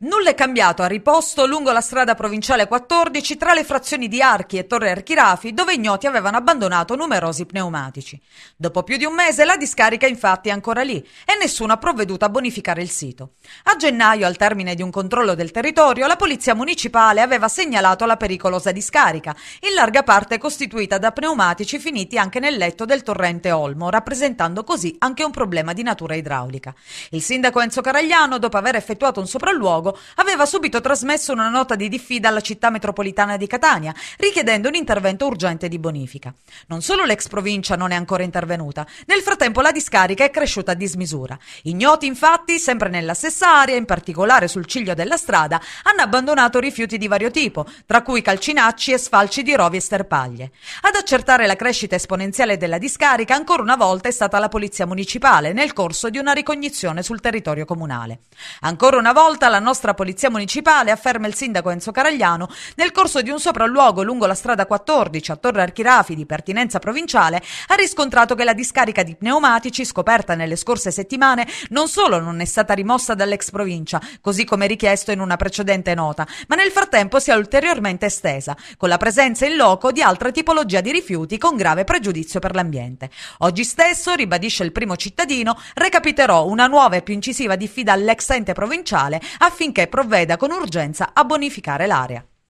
Nulla è cambiato a riposto lungo la strada provinciale 14 tra le frazioni di Archi e Torre Archirafi dove ignoti avevano abbandonato numerosi pneumatici. Dopo più di un mese la discarica infatti è ancora lì e nessuno ha provveduto a bonificare il sito. A gennaio, al termine di un controllo del territorio, la polizia municipale aveva segnalato la pericolosa discarica, in larga parte costituita da pneumatici finiti anche nel letto del torrente Olmo, rappresentando così anche un problema di natura idraulica. Il sindaco Enzo Caragliano, dopo aver effettuato un sopralluogo, capoluogo, aveva subito trasmesso una nota di diffida alla città metropolitana di Catania, richiedendo un intervento urgente di bonifica. Non solo l'ex provincia non è ancora intervenuta, nel frattempo la discarica è cresciuta a dismisura. Ignoti, infatti, sempre nella stessa area, in particolare sul ciglio della strada, hanno abbandonato rifiuti di vario tipo, tra cui calcinacci e sfalci di rovi e sterpaglie. Ad accertare la crescita esponenziale della discarica ancora una volta è stata la polizia municipale nel corso di una ricognizione sul territorio comunale. Ancora una volta la nostra nostra Polizia Municipale, afferma il sindaco Enzo Caragliano, nel corso di un sopralluogo lungo la strada 14 a Torre Archirafi di pertinenza provinciale, ha riscontrato che la discarica di pneumatici scoperta nelle scorse settimane non solo non è stata rimossa dall'ex provincia, così come richiesto in una precedente nota, ma nel frattempo si è ulteriormente estesa, con la presenza in loco di altre tipologie di rifiuti con grave pregiudizio per l'ambiente. Oggi stesso, ribadisce il primo cittadino, recapiterò una nuova e più incisiva diffida all'ex ente provinciale affinché affinché provveda con urgenza a bonificare l'area.